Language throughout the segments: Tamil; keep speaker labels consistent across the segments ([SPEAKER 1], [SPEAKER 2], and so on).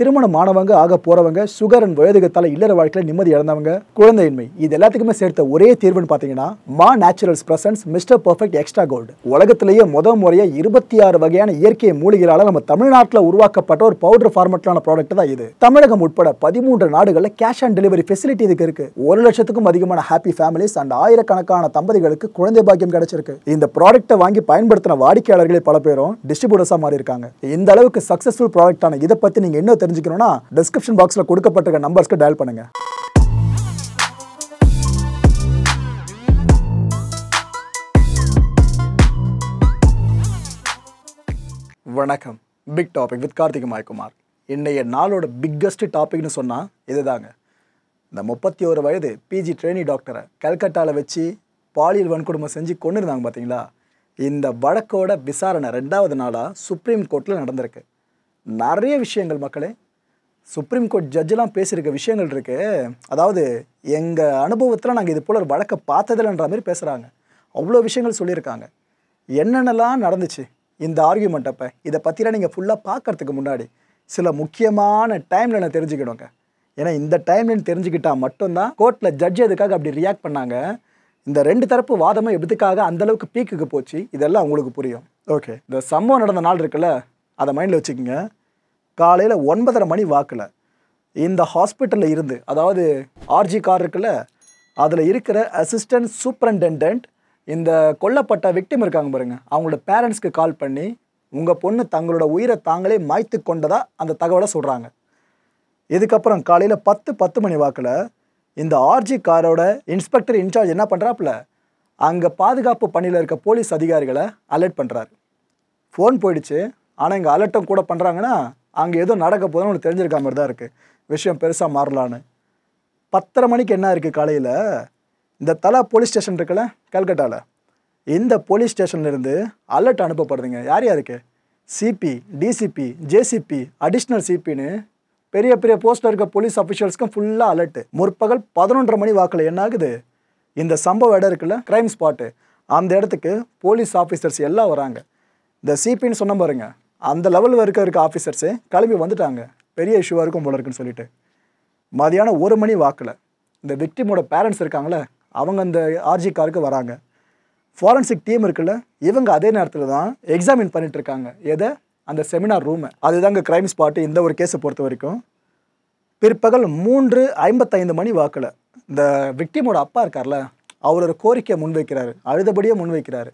[SPEAKER 1] திருமணம் ஆனவங்க ஆக போறவங்க சுகர் அண்ட் வயதுகத்தால் இல்லற வாழ்க்கையில் நிம்மதி இழந்தவங்க குழந்தையின்மை இது எல்லாத்துக்குமே சேர்த்த ஒரே தீர்வுன்னு பார்த்தீங்கன்னா மா naturals presents Mr perfect extra gold உலகத்திலேயே முத முறைய இருபத்தி ஆறு வகையான இயற்கை மூலிகளால் நம்ம தமிழ்நாட்டில் உருவாக்கப்பட்ட ஒரு பவுடர் ஃபார்மெட்லான ப்ராடக்ட் தான் இது தமிழகம் உட்பட பதிமூன்று நாடுகளில் கேஷ் ஆன் டெலிவரி ஃபெசிலிட்டி இதுக்கு இருக்கு ஒரு லட்சத்துக்கும் அதிகமான ஹாப்பி ஃபேமிலிஸ் அண்ட் ஆயிரக்கணக்கான தம்பதிகளுக்கு குழந்தை பாக்கியம் கிடைச்சிருக்கு இந்த ப்ராடக்ட்டை வாங்கி பயன்படுத்தின வாடிக்கையாளர்களே பல பேரும் டிஸ்ட்ரிபியூட்டர்ஸா மாறி இருக்காங்க இந்த அளவுக்கு சக்ஸஸ்ஃபுல் ஆன இதை பத்தி நீங்க என்ன தெரிஞ்சுக்கணும்னா டிஸ்கிரிப்ஷன் பாக்ஸில் கொடுக்கப்பட்டிருக்க நம்பர்ஸ்க்கு டயல் பண்ணுங்கள் வணக்கம் பிக் வித் இன்றைய நாளோட சொன்னால் இந்த முப்பத்தி வயது பிஜி டாக்டரை கல்கட்டாவில் வச்சு பாலியல் வன்கொடுமை செஞ்சு இருந்தாங்க இந்த வழக்கோட விசாரணை ரெண்டாவது நாளாக சுப்ரீம் கோர்ட்டில் நடந்திருக்கு நிறைய விஷயங்கள் மக்களே சுப்ரீம் கோர்ட் ஜட்ஜெலாம் பேசியிருக்க விஷயங்கள் இருக்குது அதாவது எங்கள் அனுபவத்தில் நாங்கள் இது போல் ஒரு வழக்கை பார்த்ததில்லைன்ற மாதிரி பேசுகிறாங்க அவ்வளோ விஷயங்கள் சொல்லியிருக்காங்க என்னென்னலாம் நடந்துச்சு இந்த ஆர்கியூமெண்ட் அப்போ இதை பற்றிலாம் நீங்கள் ஃபுல்லாக பார்க்குறதுக்கு முன்னாடி சில முக்கியமான டைமில் நான் தெரிஞ்சுக்கிடுவோங்க ஏன்னா இந்த டைமில் தெரிஞ்சுக்கிட்டால் மட்டும்தான் கோர்ட்டில் ஜட்ஜ் எதுக்காக அப்படி ரியாக்ட் பண்ணாங்க இந்த ரெண்டு தரப்பு வாதமும் எதுக்காக அந்தளவுக்கு பீக்குக்கு போச்சு இதெல்லாம் உங்களுக்கு புரியும் ஓகே இந்த சம்பவம் நடந்த நாள் இருக்குல்ல அதை மைண்டில் வச்சுக்கோங்க காலையில் ஒன்பதரை மணி வாக்கில் இந்த ஹாஸ்பிட்டலில் இருந்து அதாவது ஆர்ஜி கார் இருக்குல்ல அதில் இருக்கிற அசிஸ்டன்ட் சூப்பரண்டென்டென்ட் இந்த கொல்லப்பட்ட விக்டிம் இருக்காங்க பாருங்கள் அவங்களோட பேரண்ட்ஸ்க்கு கால் பண்ணி உங்கள் பொண்ணு தங்களோட உயிரை தாங்களே மாய்த்து கொண்டதாக அந்த தகவலை சொல்கிறாங்க இதுக்கப்புறம் காலையில் பத்து பத்து மணி வாக்கில் இந்த ஆர்ஜி காரோட இன்ஸ்பெக்டர் இன்சார்ஜ் என்ன பண்ணுறாப்புல அங்கே பாதுகாப்பு பணியில் இருக்க போலீஸ் அதிகாரிகளை அலர்ட் பண்ணுறாரு ஃபோன் போயிடுச்சு ஆனால் இங்கே அலர்ட்டும் கூட பண்ணுறாங்கன்னா அங்கே எதுவும் நடக்க போதுன்னு உனக்கு தெரிஞ்சிருக்க மாதிரி தான் இருக்குது விஷயம் பெருசாக மாறலான்னு பத்தரை மணிக்கு என்ன இருக்குது காலையில் இந்த தலா போலீஸ் ஸ்டேஷன் இருக்குல்ல கல்கட்டாவில் இந்த போலீஸ் ஸ்டேஷன்லேருந்து அலர்ட் அனுப்பப்படுதுங்க யார் யாருக்கு சிபி டிசிபி ஜேசிபி அடிஷ்னல் சிபின்னு பெரிய பெரிய போஸ்ட்டில் இருக்க போலீஸ் அஃபிஷியல்ஸ்க்கும் ஃபுல்லாக அலர்ட்டு முற்பகல் பதினொன்றரை மணி வாக்கில் என்ன ஆகுது இந்த சம்பவ இடம் இருக்குல்ல க்ரைம் ஸ்பாட்டு அந்த இடத்துக்கு போலீஸ் ஆஃபீஸர்ஸ் எல்லாம் வராங்க இந்த சிபின்னு சொன்ன பாருங்கள் அந்த லெவலில் இருக்க இருக்க ஆஃபீஸர்ஸு கிளம்பி வந்துட்டாங்க பெரிய இஷ்யூவாக இருக்கும் போல இருக்குன்னு சொல்லிட்டு மதியானம் ஒரு மணி வாக்கில் இந்த விக்டிமோட பேரண்ட்ஸ் இருக்காங்களே அவங்க அந்த ஆர்ஜி காருக்கு வராங்க ஃபாரன்சிக் டீம் இருக்குல்ல இவங்க அதே நேரத்தில் தான் எக்ஸாமின் பண்ணிட்டு இருக்காங்க எதை அந்த செமினார் ரூமை அதுதாங்க க்ரைம் ஸ்பாட்டு இந்த ஒரு கேஸை பொறுத்த வரைக்கும் பிற்பகல் மூன்று ஐம்பத்தைந்து மணி வாக்கில் இந்த விக்டிமோட அப்பா இருக்கார்ல அவரோட கோரிக்கையை முன்வைக்கிறாரு அழுதபடியே முன்வைக்கிறாரு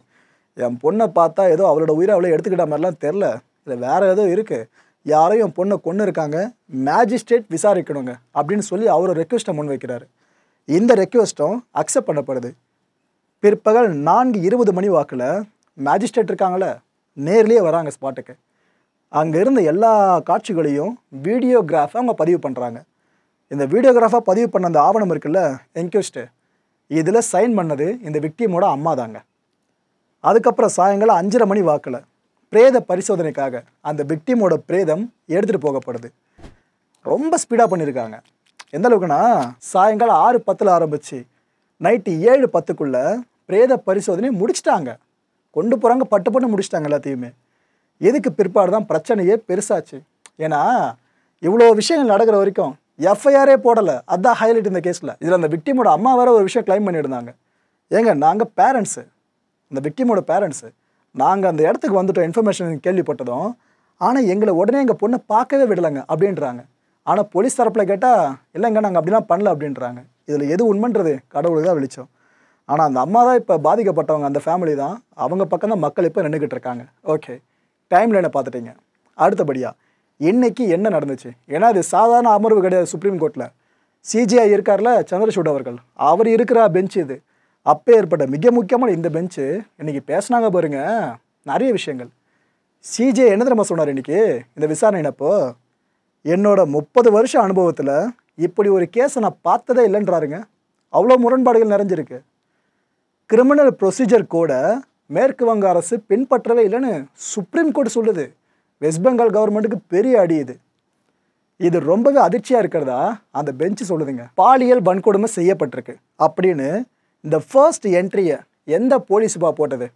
[SPEAKER 1] என் பொண்ணை பார்த்தா ஏதோ அவளோட உயிரை அவளை எடுத்துக்கிட்ட மாதிரிலாம் தெரில இல்லை வேறு ஏதோ இருக்குது யாரையும் பொண்ணை கொண்டு இருக்காங்க மேஜிஸ்ட்ரேட் விசாரிக்கணுங்க அப்படின்னு சொல்லி அவர் ரெக்வெஸ்ட்டை முன் வைக்கிறார் இந்த ரெக்வஸ்ட்டும் அக்செப்ட் பண்ணப்படுது பிற்பகல் நான்கு இருபது மணி வாக்கில் மேஜிஸ்ட்ரேட் இருக்காங்களே நேர்லேயே வராங்க ஸ்பாட்டுக்கு அங்கே இருந்த எல்லா காட்சிகளையும் வீடியோகிராஃபாக அவங்க பதிவு பண்ணுறாங்க இந்த வீடியோகிராஃபாக பதிவு பண்ண அந்த ஆவணம் இருக்குல்ல என்கொஸ்ட்டு இதில் சைன் பண்ணது இந்த விக்டிமோட அம்மா தாங்க அதுக்கப்புறம் சாயங்காலம் அஞ்சரை மணி வாக்கில் பிரேத பரிசோதனைக்காக அந்த விக்டிமோட பிரேதம் எடுத்துகிட்டு போகப்படுது ரொம்ப ஸ்பீடாக பண்ணியிருக்காங்க எந்த அளவுக்குன்னா சாயங்காலம் ஆறு பத்தில் ஆரம்பிச்சு நைட்டு ஏழு பத்துக்குள்ளே பிரேத பரிசோதனை முடிச்சிட்டாங்க கொண்டு போகிறாங்க பட்டு பட்டு முடிச்சிட்டாங்க எல்லாத்தையுமே எதுக்கு பிற்பாடு தான் பிரச்சனையே பெருசாச்சு ஏன்னா இவ்வளோ விஷயங்கள் நடக்கிற வரைக்கும் எஃப்ஐஆரே போடலை அதான் ஹைலைட் இந்த கேஸில் இதில் அந்த விக்டிமோட அம்மா வேறு ஒரு விஷயம் கிளைம் பண்ணியிருந்தாங்க ஏங்க நாங்கள் பேரண்ட்ஸு அந்த விக்டிமோட பேரண்ட்ஸு நாங்கள் அந்த இடத்துக்கு வந்துட்டோம் இன்ஃபர்மேஷன் கேள்விப்பட்டதும் ஆனால் எங்களை உடனே எங்கள் பொண்ணை பார்க்கவே விடலைங்க அப்படின்றாங்க ஆனால் போலீஸ் தரப்பில் கேட்டால் இல்லைங்க நாங்கள் அப்படிலாம் பண்ணல அப்படின்றாங்க இதில் எது உண்மைன்றது கடவுளுக்கு தான் விழிச்சோம் ஆனால் அந்த அம்மா தான் இப்போ பாதிக்கப்பட்டவங்க அந்த ஃபேமிலி தான் அவங்க பக்கம் தான் மக்கள் இப்போ நின்றுக்கிட்டு இருக்காங்க ஓகே டைமில் என்ன பார்த்துட்டீங்க அடுத்தபடியாக இன்றைக்கி என்ன நடந்துச்சு ஏன்னா அது சாதாரண அமர்வு கிடையாது சுப்ரீம் கோர்ட்டில் சிஜிஐ இருக்கார்ல சந்திரசூட் அவர்கள் அவர் இருக்கிற பெஞ்ச் இது அப்போ ஏற்பட்ட மிக முக்கியமான இந்த பெஞ்சு இன்றைக்கி பேசினாங்க பாருங்க நிறைய விஷயங்கள் சிஜே என்ன தெரியுமா சொன்னார் இன்றைக்கி இந்த விசாரணை என்னப்போ என்னோடய முப்பது வருஷ அனுபவத்தில் இப்படி ஒரு கேஸை நான் பார்த்ததே இல்லைன்றாருங்க அவ்வளோ முரண்பாடுகள் நிறைஞ்சிருக்கு கிரிமினல் ப்ரொசீஜர் கூட மேற்கு வங்க அரசு பின்பற்றவே இல்லைன்னு சுப்ரீம் கோர்ட் சொல்லுது வெஸ்ட் பெங்கால் கவர்மெண்ட்டுக்கு பெரிய அடி இது இது ரொம்பவே அதிர்ச்சியாக இருக்கிறதா அந்த பெஞ்சு சொல்லுதுங்க பாலியல் வன்கொடுமை செய்யப்பட்டிருக்கு அப்படின்னு இந்த ஃபர்ஸ்ட் என்ட்ரியை எந்த போலீஸ் பா போட்டது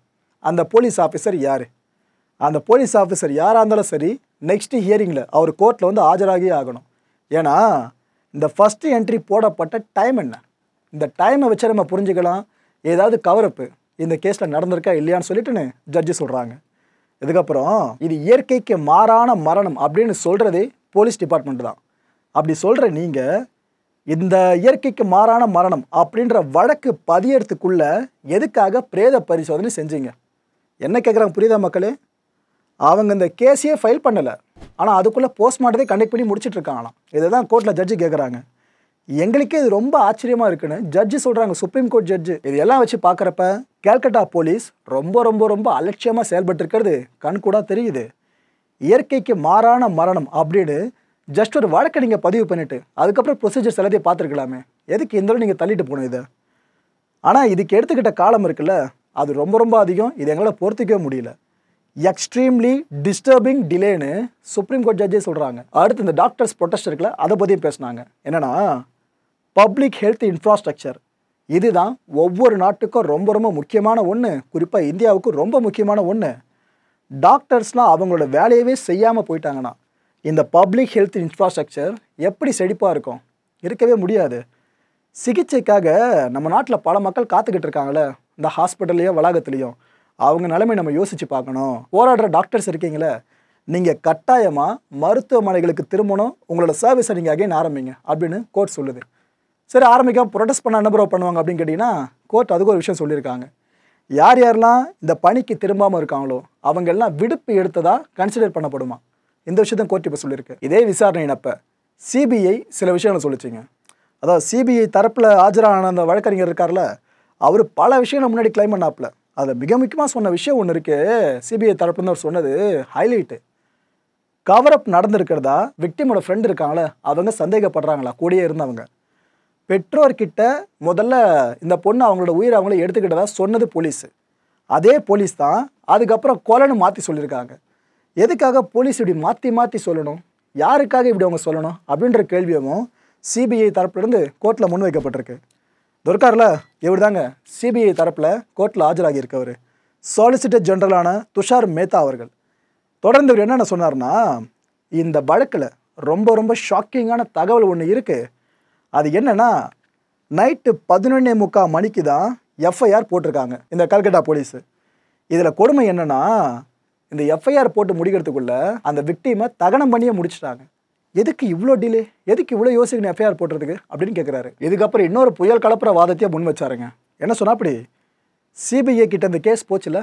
[SPEAKER 1] அந்த போலீஸ் ஆஃபீஸர் யார் அந்த போலீஸ் ஆஃபீஸர் யாராக இருந்தாலும் சரி நெக்ஸ்ட் ஹியரிங்கில் அவர் கோர்ட்டில் வந்து ஆஜராகியே ஆகணும் ஏன்னா இந்த ஃபஸ்ட்டு என்ட்ரி போடப்பட்ட டைம் என்ன இந்த டைமை வச்சு நம்ம புரிஞ்சுக்கலாம் ஏதாவது கவரப்பு இந்த கேஸில் நடந்திருக்கா இல்லையான்னு சொல்லிட்டுன்னு ஜட்ஜி சொல்கிறாங்க இதுக்கப்புறம் இது இயற்கைக்கு மாறான மரணம் அப்படின்னு சொல்கிறதே போலீஸ் டிபார்ட்மெண்ட் தான் அப்படி சொல்கிற நீங்கள் இந்த இயற்கைக்கு மாறான மரணம் அப்படின்ற வழக்கு பதியத்துக்குள்ள எதுக்காக பிரேத பரிசோதனை செஞ்சீங்க என்ன கேட்குறாங்க புரியுதா மக்களே அவங்க இந்த கேஸையே ஃபைல் பண்ணலை ஆனால் அதுக்குள்ளே போஸ்ட்மார்ட்டத்தை கண்டக்ட் பண்ணி முடிச்சிட்ருக்காங்களாம் இதை தான் கோர்ட்டில் ஜட்ஜு கேட்குறாங்க எங்களுக்கே இது ரொம்ப ஆச்சரியமாக இருக்குன்னு ஜட்ஜு சொல்கிறாங்க சுப்ரீம் கோர்ட் ஜட்ஜு இது எல்லாம் வச்சு பார்க்குறப்ப கேல்கட்டா போலீஸ் ரொம்ப ரொம்ப ரொம்ப அலட்சியமாக செயல்பட்டுருக்கிறது கண்கூடாக தெரியுது இயற்கைக்கு மாறான மரணம் அப்படின்னு ஜஸ்ட் ஒரு வழக்கை நீங்கள் பதிவு பண்ணிவிட்டு அதுக்கப்புறம் ப்ரொசீஜர்ஸ் எல்லாத்தையும் பார்த்துருக்கலாமே எதுக்கு இந்த நீங்கள் தள்ளிட்டு போகணும் இது ஆனால் இதுக்கு எடுத்துக்கிட்ட காலம் இருக்குல்ல அது ரொம்ப ரொம்ப அதிகம் இது எங்களால் பொறுத்துக்கவே முடியல எக்ஸ்ட்ரீம்லி டிஸ்டர்பிங் டிலேன்னு சுப்ரீம் கோர்ட் ஜட்ஜே சொல்கிறாங்க அடுத்து இந்த டாக்டர்ஸ் ப்ரொட்டஸ்ட் இருக்குல்ல அதை பற்றியும் பேசினாங்க என்னென்னா பப்ளிக் ஹெல்த் இன்ஃப்ராஸ்ட்ரக்சர் இதுதான் ஒவ்வொரு நாட்டுக்கும் ரொம்ப ரொம்ப முக்கியமான ஒன்று குறிப்பாக இந்தியாவுக்கும் ரொம்ப முக்கியமான ஒன்று டாக்டர்ஸ்லாம் அவங்களோட வேலையவே செய்யாமல் போயிட்டாங்கன்னா இந்த பப்ளிக் ஹெல்த் இன்ஃப்ராஸ்ட்ரக்சர் எப்படி செழிப்பாக இருக்கும் இருக்கவே முடியாது சிகிச்சைக்காக நம்ம நாட்டில் பல மக்கள் காத்துக்கிட்டு இருக்காங்களே இந்த ஹாஸ்பிட்டல்லையோ வளாகத்துலேயும் அவங்க நிலைமை நம்ம யோசித்து பார்க்கணும் போராடுற டாக்டர்ஸ் இருக்கீங்களே நீங்கள் கட்டாயமாக மருத்துவமனைகளுக்கு திரும்பணும் உங்களோட சர்வீஸை நீங்கள் அகைன் ஆரம்பிங்க அப்படின்னு கோர்ட் சொல்லுது சரி ஆரம்பிக்காம ப்ரொடெஸ்ட் பண்ண என்ன ப்ரோ பண்ணுவாங்க அப்படின்னு கேட்டிங்கன்னா கோர்ட் அதுக்கு ஒரு விஷயம் சொல்லியிருக்காங்க யார் யாரெல்லாம் இந்த பணிக்கு திரும்பாமல் இருக்காங்களோ அவங்கெல்லாம் விடுப்பு எடுத்ததாக கன்சிடர் பண்ணப்படுமா இந்த விஷயத்தையும் கோர்ட் இப்போ சொல்லியிருக்கு இதே விசாரணையினப்ப சிபிஐ சில விஷயங்களை சொல்லிச்சிங்க அதாவது சிபிஐ தரப்பில் ஆஜரான அந்த வழக்கறிஞர் இருக்கார்ல அவர் பல விஷயங்களை முன்னாடி கிளைம் பண்ணாப்புல அதை மிக முக்கியமாக சொன்ன விஷயம் ஒன்று இருக்குது சிபிஐ தரப்புன்னு அவர் சொன்னது ஹைலைட்டு அப் நடந்திருக்கிறதா விக்டிமோட ஃப்ரெண்ட் இருக்காங்களே அவங்க சந்தேகப்படுறாங்களா கூடயே இருந்தவங்க பெற்றோர்கிட்ட முதல்ல இந்த பொண்ணு அவங்களோட உயிரை அவங்கள எடுத்துக்கிட்டதா சொன்னது போலீஸு அதே போலீஸ் தான் அதுக்கப்புறம் கொலைன்னு மாற்றி சொல்லியிருக்காங்க எதுக்காக போலீஸ் இப்படி மாற்றி மாற்றி சொல்லணும் யாருக்காக இப்படி அவங்க சொல்லணும் அப்படின்ற கேள்வியவும் சிபிஐ தரப்புலேருந்து கோர்ட்டில் முன் வைக்கப்பட்டிருக்கு துர்காரில் இவர் தாங்க சிபிஐ தரப்பில் கோர்ட்டில் ஆஜராகி இருக்கவர் சாலிசிட்டர் ஜெனரலான துஷார் மேத்தா அவர்கள் தொடர்ந்து இவர் என்னென்ன சொன்னார்னா இந்த வழக்கில் ரொம்ப ரொம்ப ஷாக்கிங்கான தகவல் ஒன்று இருக்குது அது என்னென்னா நைட்டு பதினொன்னே முக்கால் மணிக்கு தான் எஃப்ஐஆர் போட்டிருக்காங்க இந்த கல்கட்டா போலீஸு இதில் கொடுமை என்னென்னா இந்த எஃப்ஐஆர் போட்டு முடிக்கிறதுக்குள்ளே அந்த விக்டீமை தகனம் பண்ணியே முடிச்சிட்டாங்க எதுக்கு இவ்வளோ டிலே எதுக்கு இவ்வளோ யோசிக்கணும் எஃப்ஐஆர் போடுறதுக்கு அப்படின்னு கேட்குறாரு இதுக்கப்புறம் இன்னொரு புயல் கலப்புற வாதத்தையே முன் வச்சாருங்க என்ன சொன்னா அப்படி சிபிஐ கிட்ட இந்த கேஸ் போச்சுல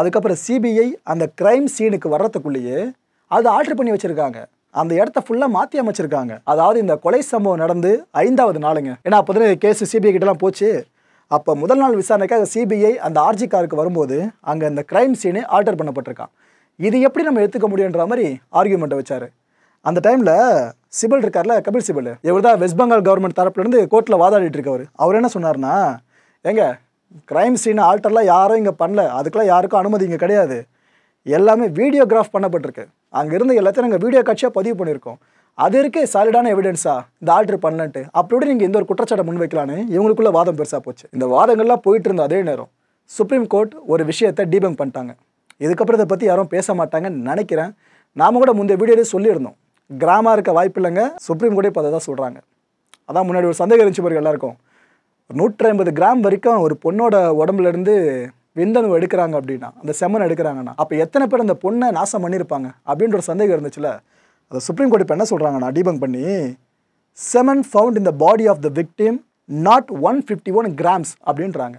[SPEAKER 1] அதுக்கப்புறம் சிபிஐ அந்த கிரைம் சீனுக்கு வர்றதுக்குள்ளேயே அது ஆல்ட்ரு பண்ணி வச்சுருக்காங்க அந்த இடத்த ஃபுல்லாக மாற்றி அமைச்சிருக்காங்க அதாவது இந்த கொலை சம்பவம் நடந்து ஐந்தாவது நாளுங்க ஏன்னா அப்போ தான் கேஸ் சிபிஐ கிட்டலாம் போச்சு அப்போ முதல் நாள் விசாரணைக்காக சிபிஐ அந்த ஆர்ஜி காருக்கு வரும்போது அங்கே அந்த கிரைம் சீனு ஆல்டர் பண்ணப்பட்டிருக்கான் இது எப்படி நம்ம எடுத்துக்க முடியுன்ற மாதிரி ஆர்கியூமெண்ட்டை வச்சார் அந்த டைமில் சிபில் இருக்கார்ல கபில் சிபில் இவர் தான் வெஸ்ட் பெங்கால் கவர்மெண்ட் தரப்புலேருந்து கோர்ட்டில் வாதாடிட்டு இருக்கவர் அவர் என்ன சொன்னார்னா ஏங்க கிரைம் சீன் ஆல்டர்லாம் யாரும் இங்கே பண்ணல அதுக்கெல்லாம் யாருக்கும் அனுமதி இங்கே கிடையாது எல்லாமே வீடியோகிராஃப் பண்ணப்பட்டிருக்கு அங்கே இருந்து எல்லாத்தையும் நாங்கள் வீடியோ காட்சியாக பதிவு பண்ணியிருக்கோம் அது இருக்கே சாலிடான எவிடன்ஸா இந்த ஆல்டர் பண்ணட்டு அப்படி நீங்கள் எந்த ஒரு குற்றச்சாட்டை முன் வைக்கலான்னு இவங்களுக்குள்ள வாதம் பெருசாக போச்சு இந்த வாதங்கள்லாம் போயிட்டு இருந்த அதே நேரம் சுப்ரீம் கோர்ட் ஒரு விஷயத்தை டீபங் பண்ணிட்டாங்க இதுக்கப்புறம் இதை பற்றி யாரும் பேச மாட்டாங்கன்னு நினைக்கிறேன் நாம கூட முந்தைய வீடியோலேயே சொல்லியிருந்தோம் கிராமாக இருக்க வாய்ப்பு இல்லைங்க சுப்ரீம் கோர்ட்டே இப்போ அதை தான் சொல்கிறாங்க அதான் முன்னாடி ஒரு சந்தேகம் இருந்துச்சு பாருங்க எல்லாருக்கும் நூற்றி ஐம்பது கிராம் வரைக்கும் ஒரு பொண்ணோட உடம்புலேருந்து விந்தணு எடுக்கிறாங்க அப்படின்னா அந்த செம்மன் எடுக்கிறாங்கன்னா அப்போ எத்தனை பேர் அந்த பொண்ணை நாசம் பண்ணியிருப்பாங்க அப்படின்ற ஒரு சந்தேகம் இருந்துச்சுல்ல அதை சுப்ரீம் கோர்ட் இப்போ என்ன சொல்கிறாங்கன்னா டீபங் பண்ணி செமன் ஃபவுண்ட் இந்த body of the victim not one fifty one grams அப்படின்றாங்க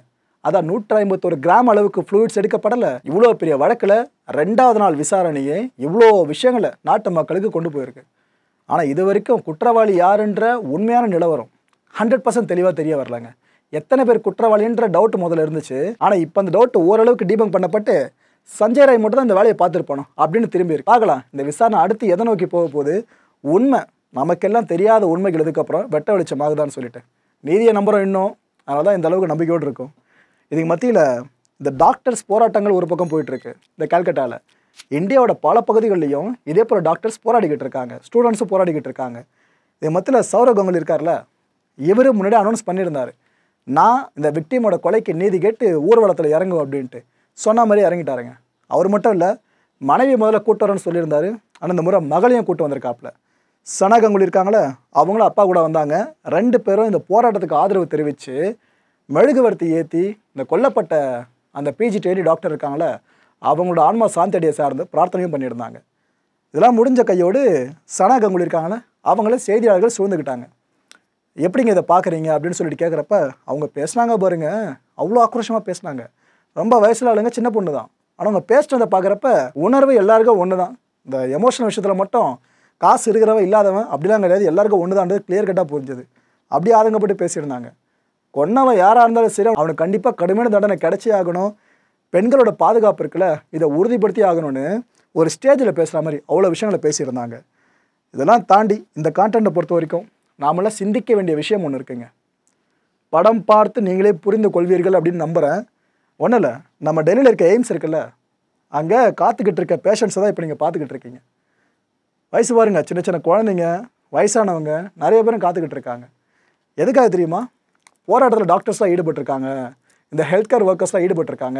[SPEAKER 1] அதான் நூற்றி ஐம்பத்தோரு கிராம் அளவுக்கு ஃப்ளூயிட்ஸ் எடுக்கப்படலை இவ்வளோ பெரிய வழக்கில் ரெண்டாவது நாள் விசாரணையே இவ்வளோ விஷயங்களை நாட்டு மக்களுக்கு கொண்டு போயிருக்கு ஆனால் இது வரைக்கும் குற்றவாளி யாருன்ற உண்மையான நிலவரம் ஹண்ட்ரட் பர்சன்ட் தெளிவாக தெரிய வரலங்க எத்தனை பேர் குற்றவாளின்ற டவுட் முதல்ல இருந்துச்சு ஆனால் இப்போ அந்த டவுட் ஓரளவுக்கு டீபங் பண்ணப்பட்டு சஞ்சய் ராய் மட்டும் தான் இந்த வேலையை பார்த்துருப்பானோ அப்படின்னு திரும்பி பார்க்கலாம் இந்த விசாரணை அடுத்து எதை நோக்கி போக போகுது உண்மை நமக்கெல்லாம் தெரியாத உண்மைகள் இதுக்கப்புறம் வெட்ட வெளிச்சமாகுதான்னு சொல்லிட்டேன் நீதியை நம்புகிறோம் இன்னும் அதனால தான் இந்த அளவுக்கு நம்பிக்கையோடு இருக்கும் இதுக்கு மத்தியில் இந்த டாக்டர்ஸ் போராட்டங்கள் ஒரு பக்கம் போயிட்டுருக்கு இந்த கல்கட்டாவில் இந்தியாவோட பல பகுதிகளிலையும் இதே போல் டாக்டர்ஸ் போராடிக்கிட்டு இருக்காங்க ஸ்டூடெண்ட்ஸும் போராடிக்கிட்டு இருக்காங்க இது மத்தியில் சௌரவ் கங்குலி இருக்கார்ல இவர் முன்னாடி அனௌன்ஸ் பண்ணியிருந்தார் நான் இந்த விக்டீமோட கொலைக்கு நீதி கேட்டு ஊர்வலத்தில் இறங்குவோம் அப்படின்ட்டு சொன்ன மாதிரி இறங்கிட்டாருங்க அவர் மட்டும் இல்லை மனைவி முதல்ல கூட்டுறன்னு சொல்லியிருந்தாரு ஆனால் இந்த முறை மகளையும் கூட்டு வந்திருக்காப்புல சனா இருக்காங்களே அவங்களும் அப்பா கூட வந்தாங்க ரெண்டு பேரும் இந்த போராட்டத்துக்கு ஆதரவு தெரிவித்து மெழுகுவர்த்தி ஏற்றி இந்த கொல்லப்பட்ட அந்த பிஜி டெய்லி டாக்டர் இருக்காங்களே அவங்களோட ஆன்மா அடியை சார்ந்து பிரார்த்தனையும் பண்ணியிருந்தாங்க இதெல்லாம் முடிஞ்ச கையோடு சனகங்குழி இருக்காங்களே அவங்கள செய்தியாளர்கள் சூழ்ந்துக்கிட்டாங்க எப்படிங்க இதை பார்க்குறீங்க அப்படின்னு சொல்லிட்டு கேட்குறப்ப அவங்க பேசுனாங்க பாருங்கள் அவ்வளோ ஆக்ரோஷமாக பேசினாங்க ரொம்ப வயசில் ஆளுங்க சின்ன பொண்ணு தான் ஆனால் அவங்க பேசுனதை பார்க்குறப்ப உணர்வு எல்லாருக்கும் ஒன்று தான் இந்த எமோஷனல் விஷயத்தில் மட்டும் காசு இருக்கிறவன் இல்லாதவன் அப்படிலாம் கிடையாது எல்லாருக்கும் ஒன்று தான்றது கிளியர் கட்டாக புரிஞ்சது அப்படியே ஆதங்கப்பட்டு பேசியிருந்தாங்க கொன்னவன் யாராக இருந்தாலும் சரி அவனுக்கு கண்டிப்பாக கடுமையான தண்டனை கிடைச்சே ஆகணும் பெண்களோட பாதுகாப்பு இருக்குல்ல இதை உறுதிப்படுத்தி ஆகணும்னு ஒரு ஸ்டேஜில் பேசுகிற மாதிரி அவ்வளோ விஷயங்களை பேசியிருந்தாங்க இதெல்லாம் தாண்டி இந்த கான்டென்ட்டை பொறுத்த வரைக்கும் நாமெல்லாம் சிந்திக்க வேண்டிய விஷயம் ஒன்று இருக்குங்க படம் பார்த்து நீங்களே புரிந்து கொள்வீர்கள் அப்படின்னு நம்புகிறேன் ஒன்றும் இல்லை நம்ம டெல்லியில் இருக்க எய்ம்ஸ் இருக்குல்ல அங்கே காத்துக்கிட்டு இருக்க பேஷண்ட்ஸை தான் இப்போ நீங்கள் பார்த்துக்கிட்டு இருக்கீங்க வயசு பாருங்க சின்ன சின்ன குழந்தைங்க வயசானவங்க நிறைய பேரும் காத்துக்கிட்டு இருக்காங்க எதுக்காக தெரியுமா போராட்டத்தில் டாக்டர்ஸ்லாம் ஈடுபட்டிருக்காங்க இந்த ஹெல்த் கேர் ஒர்க்கர்ஸ்லாம் ஈடுபட்டிருக்காங்க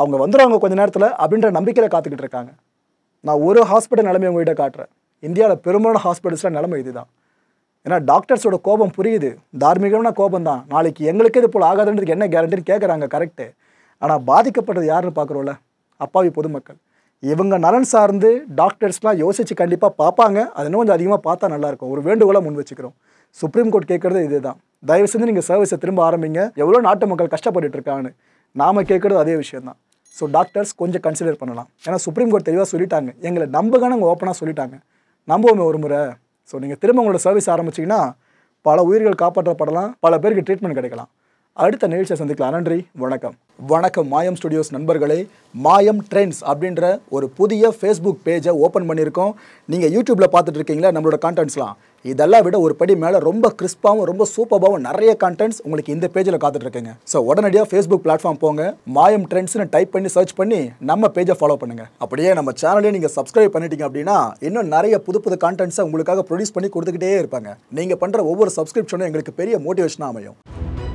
[SPEAKER 1] அவங்க வந்துடுவாங்க கொஞ்சம் நேரத்தில் அப்படின்ற நம்பிக்கையில் காத்துக்கிட்டு இருக்காங்க நான் ஒரு ஹாஸ்பிட்டல் நிலைமை உங்கள்கிட்ட காட்டுறேன் இந்தியாவில் பெரும்பாலான ஹாஸ்பிட்டல்ஸில் நிலைமை இதுதான் ஏன்னா டாக்டர்ஸோட கோபம் புரியுது தார்மீகமான கோபம் தான் நாளைக்கு எங்களுக்கு இது போல் ஆகாதுன்றதுக்கு என்ன கேரண்டின்னு கேட்குறாங்க கரெக்டு ஆனால் பாதிக்கப்படுறது யாருன்னு பார்க்குறோம்ல அப்பாவி பொதுமக்கள் இவங்க நலன் சார்ந்து டாக்டர்ஸ்லாம் யோசித்து கண்டிப்பாக பார்ப்பாங்க அது இன்னும் கொஞ்சம் அதிகமாக பார்த்தா நல்லாயிருக்கும் ஒரு வேண்டுகோளாக முன் வச்சுக்கிறோம் சுப்ரீம் கோர்ட் கேட்குறது இது தான் தயவு செஞ்சு நீங்கள் சர்வீஸை திரும்ப ஆரம்பிங்க எவ்வளோ நாட்டு மக்கள் கஷ்டப்பட்டு இருக்காங்கன்னு நாம் கேட்குறது அதே விஷயந்தான் ஸோ டாக்டர்ஸ் கொஞ்சம் கன்சிடர் பண்ணலாம் ஏன்னா சுப்ரீம் கோர்ட் தெளிவாக சொல்லிட்டாங்க எங்களை நம்புகான அவங்க ஓப்பனாக சொல்லிட்டாங்க நம்புவோமே ஒரு முறை ஸோ நீங்கள் திரும்ப உங்களோட சர்வீஸ் ஆரம்பிச்சிங்கன்னா பல உயிர்கள் காப்பாற்றப்படலாம் பல பேருக்கு ட்ரீட்மெண்ட் கிடைக்கலாம் அடுத்த நிகழ்ச்சியை சந்திக்கலாம் நன்றி வணக்கம் வணக்கம் மாயம் ஸ்டுடியோஸ் நண்பர்களே மாயம் ட்ரெண்ட்ஸ் அப்படின்ற ஒரு புதிய ஃபேஸ்புக் பேஜை ஓப்பன் பண்ணியிருக்கோம் நீங்கள் யூடியூப்பில் பார்த்துட்டு இருக்கீங்களா நம்மளோட கான்டென்ட்ஸ்லாம் இதெல்லாம் விட ஒரு படி மேலே ரொம்ப கிறிஸ்பாகவும் ரொம்ப சூப்பராகவும் நிறைய கண்டென்ட்ஸ் உங்களுக்கு இந்த பேஜில் காத்துட்ருக்குங்க ஸோ உடனடியாக ஃபேஸ்புக் பிளாட்ஃபார்ம் போங்க மாயம் ட்ரெண்ட்ஸ்னு டைப் பண்ணி சர்ச் பண்ணி நம்ம பேஜை ஃபாலோ பண்ணுங்கள் அப்படியே நம்ம சேனலே நீங்கள் சப்ஸ்கிரைப் பண்ணிட்டீங்க அப்படின்னா இன்னும் நிறைய புது புது கான்டென்ட்ஸை உங்களுக்காக ப்ரொடியூஸ் பண்ணி கொடுத்துக்கிட்டே இருப்பாங்க நீங்கள் பண்ணுற ஒவ்வொரு சப்ஸ்கிரிப்ஷனும் எங்களுக்கு பெரிய மோட்டிவேஷனாக அமையும்